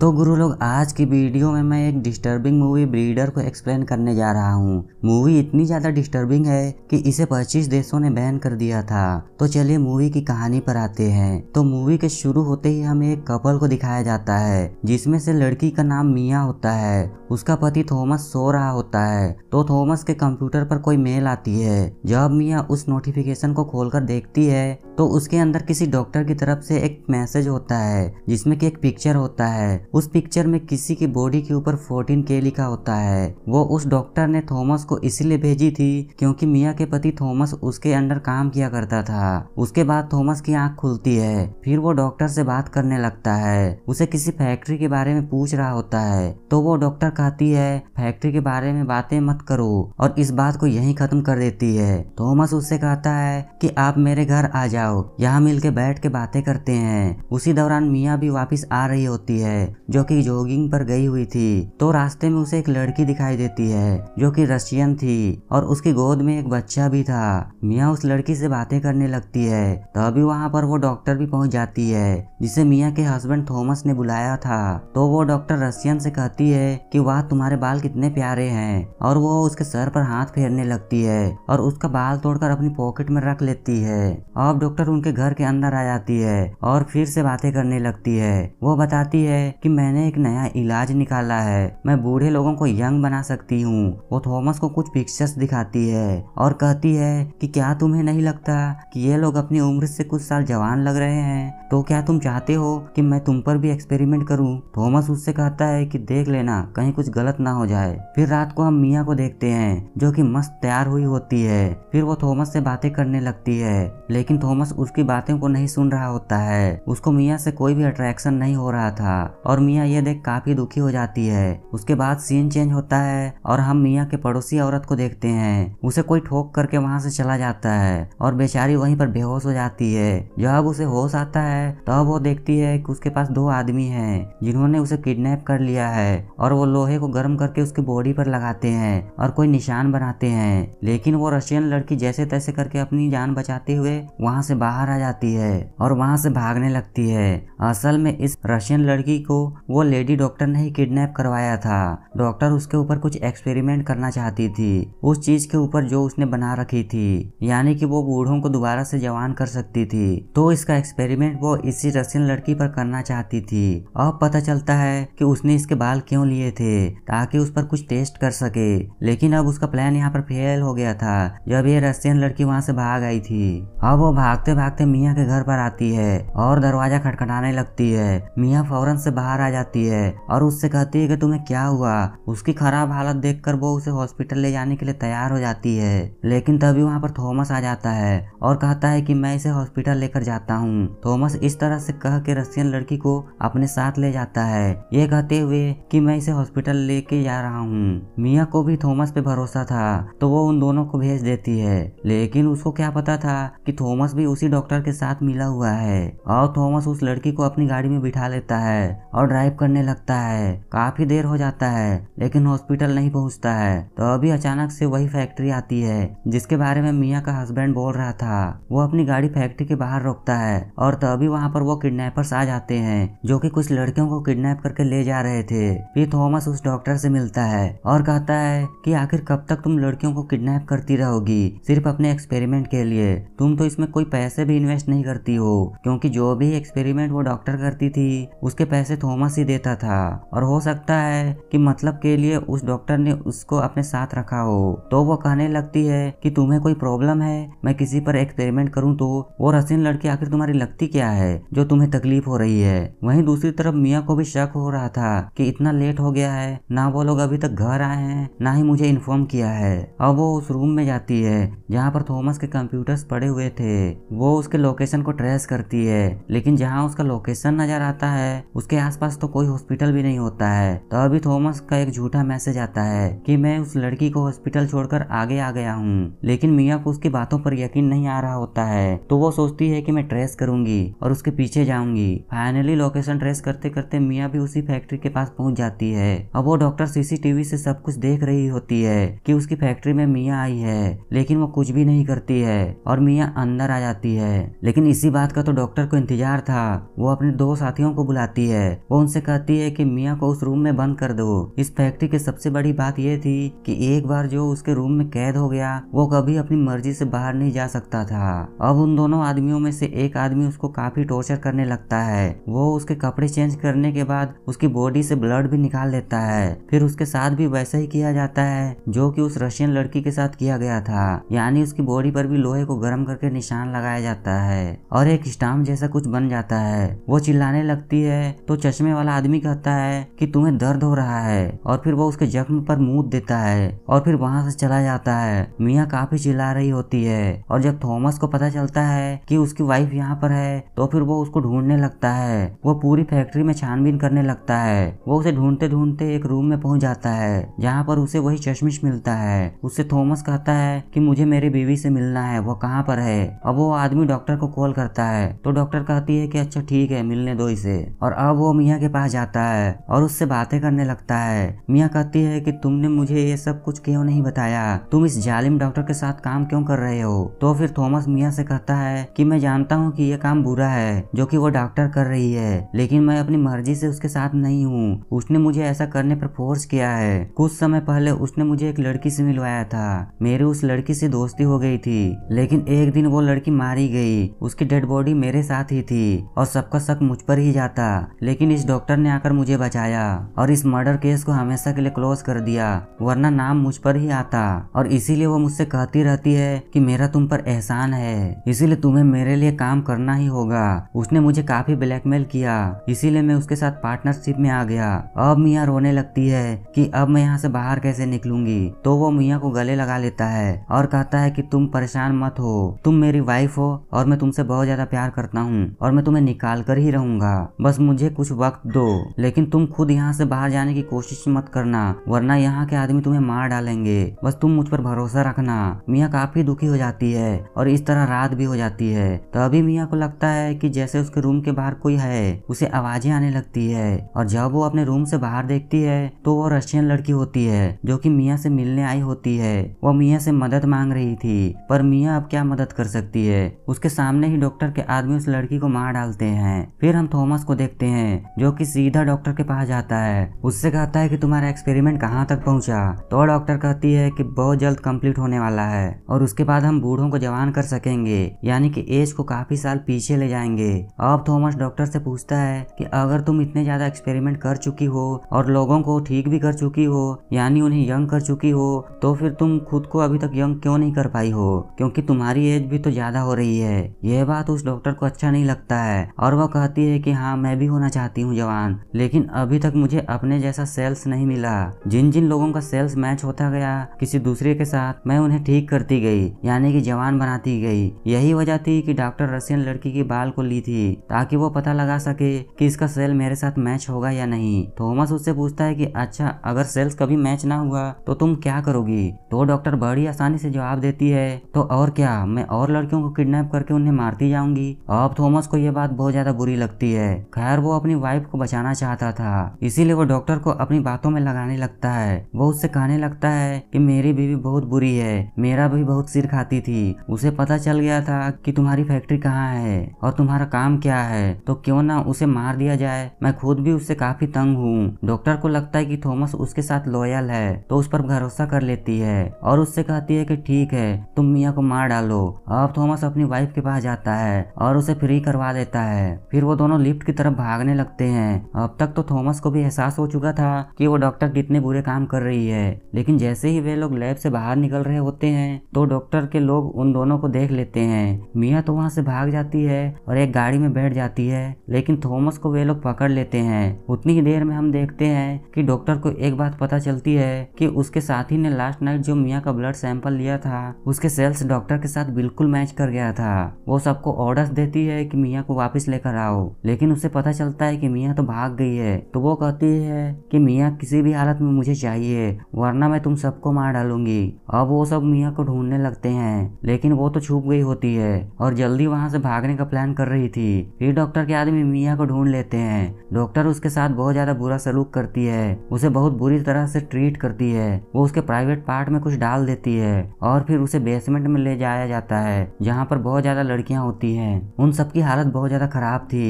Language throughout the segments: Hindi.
तो गुरु लोग आज की वीडियो में मैं एक डिस्टर्बिंग मूवी ब्रीडर को एक्सप्लेन करने जा रहा हूँ मूवी इतनी ज़्यादा डिस्टर्बिंग है कि इसे 25 देशों ने बैन कर दिया था तो चलिए मूवी की कहानी पर आते हैं तो मूवी के शुरू होते ही हमें एक कपल को दिखाया जाता है जिसमें से लड़की का नाम मिया होता है उसका पति थॉमस सो रहा होता है तो थॉमस के कंप्यूटर पर कोई मेल आती है जब मिया उस नोटिफिकेशन को खोल देखती है तो उसके अंदर किसी डॉक्टर की तरफ से एक मैसेज होता है जिसमे की एक पिक्चर होता है उस पिक्चर में किसी की बॉडी के ऊपर फोर्टीन के लिखा होता है वो उस डॉक्टर ने थॉमस को इसलिए भेजी थी क्योंकि मिया के पति थॉमस उसके अंडर काम किया करता था उसके बाद थॉमस की आंख खुलती है फिर वो डॉक्टर से बात करने लगता है उसे किसी फैक्ट्री के बारे में पूछ रहा होता है तो वो डॉक्टर कहती है फैक्ट्री के बारे में बातें मत करो और इस बात को यही खत्म कर देती है थॉमस उससे कहता है की आप मेरे घर आ जाओ यहाँ मिल बैठ के बातें करते हैं उसी दौरान मिया भी वापिस आ रही होती है जो कि जॉगिंग पर गई हुई थी तो रास्ते में उसे एक लड़की दिखाई देती है जो कि रशियन थी और उसकी गोद में एक बच्चा भी था मिया उस लड़की से बातें करने लगती है तभी वहाँ पर वो डॉक्टर भी पहुँच जाती है जिसे मिया के हस्बैंड थॉमस ने बुलाया था तो वो डॉक्टर रशियन से कहती है की वह तुम्हारे बाल कितने प्यारे हैं और वो उसके सर पर हाथ फेरने लगती है और उसका बाल तोड़कर अपनी पॉकेट में रख लेती है अब डॉक्टर उनके घर के अंदर आ जाती है और फिर से बातें करने लगती है वो बताती है कि मैंने एक नया इलाज निकाला है मैं बूढ़े लोगों को यंग बना सकती हूँ वो थॉमस को कुछ पिक्चर्स दिखाती है और कहती है कि क्या तुम्हें नहीं लगता कि ये लोग अपनी उम्र से कुछ साल जवान लग रहे हैं तो क्या तुम चाहते हो कि मैं तुम पर भी एक्सपेरिमेंट करूँ थॉमस उससे कहता है कि देख लेना कहीं कुछ गलत ना हो जाए फिर रात को हम मिया को देखते हैं जो कि मस्त तैयार हुई होती है फिर वो थॉमस से बातें करने लगती है लेकिन थॉमस उसकी बातें को नहीं सुन रहा होता है उसको मिया से कोई भी अट्रैक्शन नहीं हो रहा था और मियाँ ये देख काफी दुखी हो जाती है उसके बाद सीन चेंज होता है और हम मियाँ के पड़ोसी औरत को देखते हैं उसे कोई ठोक करके वहां से चला जाता है और बेचारी वहीं पर बेहोश हो जाती है जब उसे होश आता है तब तो वो देखती है कि उसके पास दो आदमी हैं जिन्होंने उसे किडनैप कर लिया है और वो लोहे को गर्म करके उसकी बॉडी पर लगाते हैं और कोई निशान बनाते हैं लेकिन वो रशियन लड़की जैसे तैसे करके अपनी जान बचाते हुए वहां से बाहर आ जाती है और वहां से भागने लगती है असल में इस रशियन लड़की को वो लेडी डॉक्टर ने ही किडनैप करवाया था डॉक्टर उसके ऊपर कुछ एक्सपेरिमेंट करना चाहती थी उस चीज के ऊपर जो उसने बना रखी थी यानी कि वो बूढ़ों को दोबारा से जवान कर सकती थी तो इसका एक्सपेरिमेंट वो इसी रसियन लड़की पर करना चाहती थी अब पता चलता है कि उसने इसके बाल क्यों लिए थे ताकि उस पर कुछ टेस्ट कर सके लेकिन अब उसका प्लान यहाँ पर फेल हो गया था जब ये रसियन लड़की वहाँ से भाग आई थी अब वो भागते भागते मियाँ के घर पर आती है और दरवाजा खटखटाने लगती है मियाँ फौरन से बाहर आ जाती है और उससे कहती है कि तुम्हें क्या हुआ उसकी खराब हालत देखकर वो उसे हॉस्पिटल ले जाने के लिए तैयार हो जाती है लेकिन तभी वहाँ पर थॉमस आ जाता है और कहता है कि मैं इसे हॉस्पिटल लेकर जाता हूँ थॉमस इस तरह से कह के रशियन लड़की को अपने साथ ले जाता है ये कहते हुए की मैं इसे हॉस्पिटल लेके जा रहा हूँ मिया को भी थॉमस पे भरोसा था तो वो उन दोनों को भेज देती है लेकिन उसको क्या पता था कि थॉमस भी उसी डॉक्टर के साथ मिला हुआ है और थॉमस उस लड़की को अपनी गाड़ी में बिठा लेता है और ड्राइव करने लगता है काफी देर हो जाता है लेकिन हॉस्पिटल नहीं पहुंचता है तो अभी अचानक से वही फैक्ट्री आती है जिसके बारे में मियाँ का हस्बैंड बोल रहा था वो अपनी गाड़ी फैक्ट्री के बाहर रोकता है और तभी वहाँ पर वो किडनेपर्स आ जाते हैं जो की कुछ लड़कियों को किडनेप करके ले जा रहे थे फिर थॉमस उस डॉक्टर से मिलता है और कहता है की आखिर कब तक तुम लड़कियों को किडनेप करती रहोगी सिर्फ अपने एक्सपेरिमेंट के लिए तुम तो इसमें कोई पैसे भी इन्वेस्ट नहीं करती हो क्योंकि जो भी एक्सपेरिमेंट वो डॉक्टर करती थी उसके पैसे थॉमस फार्मेसी देता था और हो सकता है कि मतलब के लिए उस डॉक्टर ने उसको अपने साथ रखा हो तो वो कहने लगती है कि तुम्हें कोई प्रॉब्लम है मैं किसी पर एक्सपेरिमेंट करूं तो वो रसीन लड़की आखिर तुम्हारी लगती क्या है जो तुम्हें तकलीफ हो रही है वही दूसरी तरफ मियाँ को भी शक हो रहा था की इतना लेट हो गया है ना वो लोग अभी तक घर आए हैं ना ही मुझे इन्फॉर्म किया है अब वो उस रूम में जाती है जहाँ पर थॉमस के कंप्यूटर्स पड़े हुए थे वो उसके लोकेशन को ट्रेस करती है लेकिन जहाँ उसका लोकेशन नजर आता है उसके आसपास पास तो कोई हॉस्पिटल भी नहीं होता है तो अभी थॉमस का एक झूठा मैसेज आता है कि मैं उस लड़की को हॉस्पिटल छोड़कर आगे आ गया हूँ लेकिन मिया को उसकी बातों पर यकीन नहीं आ रहा होता है तो वो सोचती है कि मैं ट्रेस करूंगी और उसके पीछे जाऊंगी फाइनली लोकेशन ट्रेस करते करते मिया भी उसी फैक्ट्री के पास पहुंच जाती है अब वो डॉक्टर सीसीटीवी से सब कुछ देख रही होती है कि उसकी फैक्ट्री में मिया आई है लेकिन वो कुछ भी नहीं करती है और मिया अंदर आ जाती है लेकिन इसी बात का तो डॉक्टर को इंतजार था वो अपने दो साथियों को बुलाती है वो उनसे कहती है कि मियाँ को उस रूम में बंद कर दो इस फैक्ट्री की सबसे बड़ी बात यह थी कि एक बार जो उसके रूम में कैद हो गया वो कभी अपनी मर्जी से बाहर नहीं जा सकता था अब उन दोनों आदमियों में से एक आदमी उसको काफी टॉर्चर करने लगता है वो उसके कपड़े चेंज करने के बाद उसकी बॉडी से ब्लड भी निकाल लेता है फिर उसके साथ भी वैसा ही किया जाता है जो की उस रशियन लड़की के साथ किया गया था यानी उसकी बॉडी पर भी लोहे को गर्म करके निशान लगाया जाता है और एक स्टाम जैसा कुछ बन जाता है वो चिल्लाने लगती है तो चश्मे चश्मे वाला आदमी कहता है कि तुम्हें दर्द हो रहा है और फिर वो उसके जख्म पर मूत देता है और फिर वहां से चला जाता है मियाँ काफी चिल्ला रही होती है और जब थॉमस को पता चलता है कि उसकी वाइफ यहाँ पर है तो फिर वो उसको ढूंढने लगता है वो पूरी फैक्ट्री में छानबीन करने लगता है वो उसे ढूंढते ढूंढते एक रूम में पहुंच जाता है जहाँ पर उसे वही चश्मिश मिलता है उससे थॉमस कहता है कि मुझे मेरे बीवी से मिलना है वो कहाँ पर है अब वो आदमी डॉक्टर को कॉल करता है तो डॉक्टर कहती है कि अच्छा ठीक है मिलने दो इसे और अब वो मियाँ मियाँ के पास जाता है और उससे बातें करने लगता है मियाँ कहती है कि तुमने मुझे ये सब कुछ क्यों नहीं बताया तुम इस जालिम डॉक्टर के साथ काम क्यों कर रहे हो तो फिर थॉमस मियाँ से कहता है कि मैं जानता हूँ कि ये काम बुरा है जो कि वो डॉक्टर कर रही है लेकिन मैं अपनी मर्जी से उसके साथ नहीं हूँ उसने मुझे ऐसा करने पर फोर्स किया है कुछ समय पहले उसने मुझे एक लड़की से मिलवाया था मेरे उस लड़की से दोस्ती हो गई थी लेकिन एक दिन वो लड़की मारी गई उसकी डेड बॉडी मेरे साथ ही थी और सबका शक मुझ पर ही जाता लेकिन इस डॉक्टर ने आकर मुझे बचाया और इस मर्डर केस को हमेशा के लिए क्लोज कर दिया वरना नाम मुझ पर ही आता और इसीलिए वो मुझसे कहती रहती है कि मेरा तुम पर एहसान है इसीलिए तुम्हें मेरे लिए काम करना ही होगा उसने मुझे काफी ब्लैकमेल किया इसीलिए मैं उसके साथ पार्टनरशिप में आ गया अब मियाँ रोने लगती है कि अब मैं यहाँ से बाहर कैसे निकलूंगी तो वो मियाँ को गले लगा लेता है और कहता है कि तुम परेशान मत हो तुम मेरी वाइफ हो और मैं तुमसे बहुत ज्यादा प्यार करता हूँ और मैं तुम्हें निकाल कर ही रहूंगा बस मुझे कुछ वक्त वक्त दो लेकिन तुम खुद यहाँ से बाहर जाने की कोशिश मत करना वरना यहाँ के आदमी तुम्हें मार डालेंगे बस तुम मुझ पर भरोसा रखना मियाँ काफी दुखी हो जाती है और इस तरह रात भी हो जाती है तभी मियाँ को लगता है कि जैसे उसके रूम के बाहर कोई है उसे आवाजें आने लगती है और जब वो अपने रूम से बाहर देखती है तो वो रशियन लड़की होती है जो कि मियाँ से मिलने आई होती है वो मियाँ से मदद मांग रही थी पर मियाँ अब क्या मदद कर सकती है उसके सामने ही डॉक्टर के आदमी उस लड़की को मार डालते हैं फिर हम थॉमस को देखते हैं जो जो कि सीधा डॉक्टर के पास जाता है उससे कहता है कि तुम्हारा एक्सपेरिमेंट कहाँ तक पहुँचा तो डॉक्टर कहती है कि बहुत जल्द कम्प्लीट होने वाला है और उसके बाद हम बूढ़ों को जवान कर सकेंगे यानी कि एज को काफी साल पीछे ले जाएंगे अब थॉमस डॉक्टर से पूछता है कि अगर तुम इतने ज्यादा एक्सपेरिमेंट कर चुकी हो और लोगों को ठीक भी कर चुकी हो यानी उन्हें यंग कर चुकी हो तो फिर तुम खुद को अभी तक यंग क्यों नहीं कर पाई हो क्योंकि तुम्हारी एज भी तो ज्यादा हो रही है यह बात उस डॉक्टर को अच्छा नहीं लगता है और वह कहती है कि हाँ मैं भी होना चाहती हूँ जवान लेकिन अभी तक मुझे अपने जैसा सेल्स नहीं मिला जिन जिन लोगों का सेल्स मैच होता गया किसी दूसरे के साथ मैं उन्हें ठीक करती गई यानी कि जवान बनाती गई यही वजह थी कि डॉक्टर रशियन लड़की की बाल को ली थी ताकि वो पता लगा सके कि इसका सेल मेरे साथ मैच होगा या नहीं थॉमस उससे पूछता है कि अच्छा अगर सेल्स कभी मैच ना हुआ तो तुम क्या करोगी तो डॉक्टर बड़ी आसानी से जवाब देती है तो और क्या मैं और लड़कियों को किडनेप करके उन्हें मारती जाऊंगी अब थॉमस को यह बात बहुत ज्यादा बुरी लगती है खैर वो अपनी वाइफ लाइफ को बचाना चाहता था इसीलिए वो डॉक्टर को अपनी बातों में लगाने लगता है वो उससे कहने लगता है कि मेरी बीवी बहुत बुरी है मेरा भी बहुत सिर खाती थी उसे पता चल गया था कि तुम्हारी फैक्ट्री कहाँ है और तुम्हारा काम क्या है तो क्यों ना उसे मार दिया जाए मैं खुद भी उससे काफी तंग हूँ डॉक्टर को लगता है कि थॉमस उसके साथ लॉयल है तो उस पर भरोसा कर लेती है और उससे कहती है कि ठीक है तुम मिया को मार डालो अब थॉमस अपनी वाइफ के पास जाता है और उसे फ्री करवा देता है फिर वो दोनों लिफ्ट की तरफ भागने लगते हैं अब तक तो थॉमस को भी एहसास हो चुका था कि वो डॉक्टर कितने बुरे काम कर रही है लेकिन जैसे ही वे लोग लैब से बाहर निकल रहे होते हैं तो डॉक्टर के लोग उन दोनों को देख लेते हैं मिया तो वहाँ से भाग जाती है और एक गाड़ी में बैठ जाती है लेकिन थॉमस को वे लोग पकड़ लेते हैं उतनी ही देर में हम देखते हैं कि डॉक्टर को एक बात पता चलती है कि उसके साथी ने लास्ट नाइट जो मिया का ब्लड सैंपल लिया था उसके सेल्स डॉक्टर के साथ बिल्कुल मैच कर गया था वो सबको ऑर्डर्स देती है कि मिया को वापस लेकर आओ लेकिन उसे पता चलता है कि मियाँ तो भाग गई है तो वो कहती है कि मियाँ किसी भी हालत में मुझे चाहिए वरना मैं तुम सबको मार डालूंगी अब वो सब मियाँ को ढूंढने लगते हैं लेकिन वो तो छुप गई होती है और जल्दी वहां से भागने का प्लान कर रही थी फिर डॉक्टर के आदमी मियाँ को ढूंढ लेते हैं डॉक्टर उसके साथ बहुत ज्यादा बुरा सलूक करती है उसे बहुत बुरी तरह से ट्रीट करती है वो उसके प्राइवेट पार्ट में कुछ डाल देती है और फिर उसे बेसमेंट में ले जाया जाता है जहाँ पर बहुत ज्यादा लड़कियां होती हैं उन सबकी हालत बहुत ज्यादा खराब थी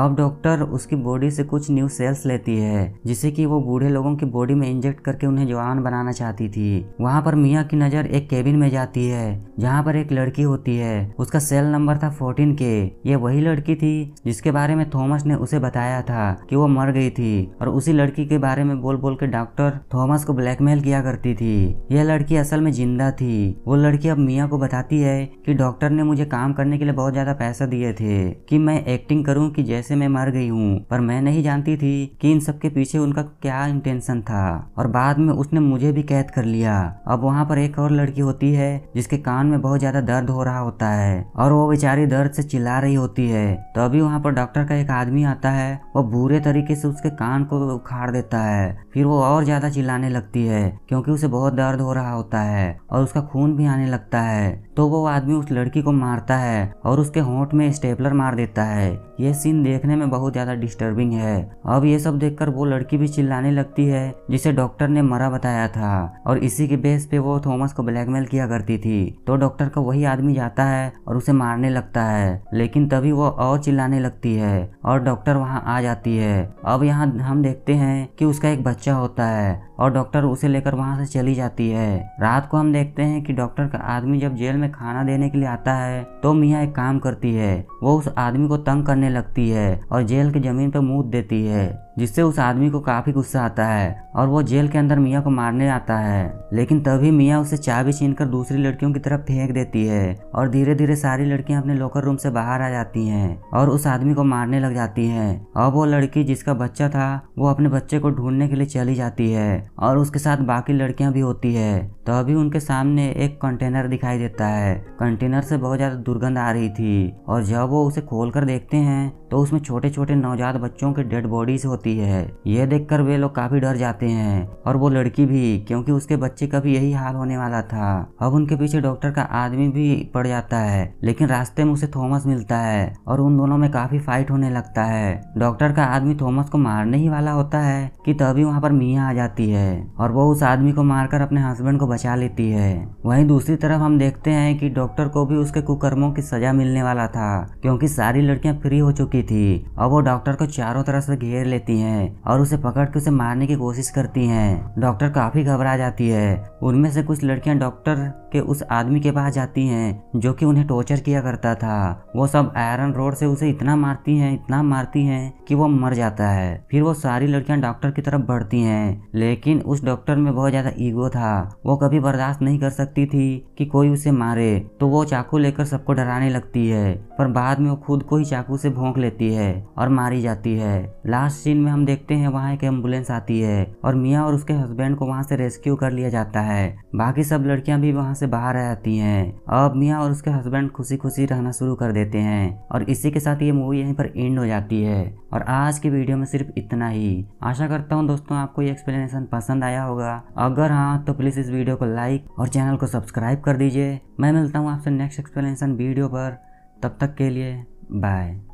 अब डॉक्टर उसकी बॉडी से कुछ न्यू सेल्स लेती है जिसे कि वो बूढ़े लोगों की बॉडी में इंजेक्ट करके उन्हें जवान बनाना चाहती थी वहाँ पर मियाँ की नज़र एक केबिन में जाती है जहाँ पर एक लड़की होती है उसका सेल नंबर था फोर्टीन के ये वही लड़की थी जिसके बारे में थॉमस ने उसे बताया था कि वो मर गई थी और उसी लड़की के बारे में बोल बोल के डॉक्टर थॉमस को ब्लैकमेल किया करती थी यह लड़की असल में जिंदा थी वो लड़की अब मिया को बताती है कि डॉक्टर ने मुझे काम करने के लिए बहुत ज़्यादा पैसा दिए थे कि मैं एक्टिंग करूँ कि जैसे जैसे मैं मर गई हूँ पर मैं नहीं जानती थी कि इन सबके पीछे उनका क्या इंटेंशन था और बाद में उसने मुझे भी कैद कर लिया अब वहाँ पर एक और लड़की होती है जिसके कान में बहुत ज्यादा दर्द हो रहा होता है और वो बेचारी दर्द से चिल्ला रही होती है तो अभी वहाँ पर डॉक्टर का एक आदमी आता है वो बुरे तरीके से उसके कान को उखाड़ देता है फिर वो और ज्यादा चिल्लाने लगती है क्योंकि उसे बहुत दर्द हो रहा होता है और उसका खून भी आने लगता है तो वो आदमी उस लड़की को मारता है और उसके होंठ में स्टेपलर मार देता है ये सीन देख देखने में बहुत ज्यादा डिस्टर्बिंग है अब ये सब देखकर वो लड़की भी चिल्लाने लगती है जिसे डॉक्टर ने मरा बताया था और इसी के बेस पे वो थॉमस को ब्लैकमेल किया करती थी तो डॉक्टर का वही आदमी जाता है और उसे मारने लगता है लेकिन तभी वो और चिल्लाने लगती है और डॉक्टर वहाँ आ जाती है अब यहाँ हम देखते हैं कि उसका एक बच्चा होता है और डॉक्टर उसे लेकर वहाँ से चली जाती है रात को हम देखते हैं कि डॉक्टर का आदमी जब जेल में खाना देने के लिए आता है तो मियाँ एक काम करती है वो उस आदमी को तंग करने लगती है है और जेल की ज़मीन पर मूत देती है जिससे उस आदमी को काफी गुस्सा आता है और वो जेल के अंदर मियाँ को मारने आता है लेकिन तभी मियाँ उसे चाबी छीन कर दूसरी लड़कियों की तरफ फेंक देती है और धीरे धीरे सारी लड़कियाँ अपने लॉकर रूम से बाहर आ जाती हैं और उस आदमी को मारने लग जाती हैं अब वो लड़की जिसका बच्चा था वो अपने बच्चे को ढूंढने के लिए चली जाती है और उसके साथ बाकी लड़कियां भी होती है तभी उनके सामने एक कंटेनर दिखाई देता है कंटेनर से बहुत ज्यादा दुर्गंध आ रही थी और जब वो उसे खोल देखते हैं तो उसमें छोटे छोटे नवजात बच्चों के डेड बॉडीज होते होती है यह देखकर वे लोग काफी डर जाते हैं और वो लड़की भी क्योंकि उसके बच्चे का भी यही हाल होने वाला था अब उनके पीछे डॉक्टर का आदमी भी पड़ जाता है लेकिन रास्ते में उसे थॉमस मिलता है और उन दोनों में काफी फाइट होने लगता है डॉक्टर का आदमी थॉमस को मारने ही वाला होता है कि तभी वहाँ पर मिया आ जाती है और वो उस आदमी को मारकर अपने हस्बैंड को बचा लेती है वहीं दूसरी तरफ हम देखते हैं कि डॉक्टर को भी उसके कुकर्मों की सजा मिलने वाला था क्योंकि सारी लड़कियां फ्री हो चुकी थी और वो डॉक्टर को चारों तरफ से घेर लेती जाती है और उसे पकड़ के उसे मारने की कोशिश करती है डॉक्टर काफी घबरा जाती है उनमें से कुछ लड़कियां डॉक्टर के उस आदमी के पास जाती हैं जो कि उन्हें टॉर्चर किया करता था वो सब आयरन रोड से उसे इतना मारती हैं इतना मारती हैं कि वो मर जाता है फिर वो सारी लड़कियां डॉक्टर की तरफ बढ़ती हैं लेकिन उस डॉक्टर में बहुत ज्यादा ईगो था वो कभी बर्दाश्त नहीं कर सकती थी कि कोई उसे मारे तो वो चाकू लेकर सबको डराने लगती है पर बाद में वो खुद को ही चाकू से भोंक लेती है और मारी जाती है लास्ट सीन में हम देखते हैं वहाँ एक एम्बुलेंस आती है और मियाँ और उसके हस्बैंड को वहाँ से रेस्क्यू कर लिया जाता है बाकी सब लड़कियां भी वहाँ से बाहर आ जाती हैं अब मियाँ और उसके हस्बैंड खुशी खुशी रहना शुरू कर देते हैं और इसी के साथ ये मूवी यहीं पर एंड हो जाती है और आज की वीडियो में सिर्फ इतना ही आशा करता हूँ दोस्तों आपको ये एक्सप्लेनेशन पसंद आया होगा अगर हाँ तो प्लीज़ इस वीडियो को लाइक और चैनल को सब्सक्राइब कर दीजिए मैं मिलता हूँ आपसे नेक्स्ट एक्सप्लेनेशन वीडियो पर तब तक के लिए बाय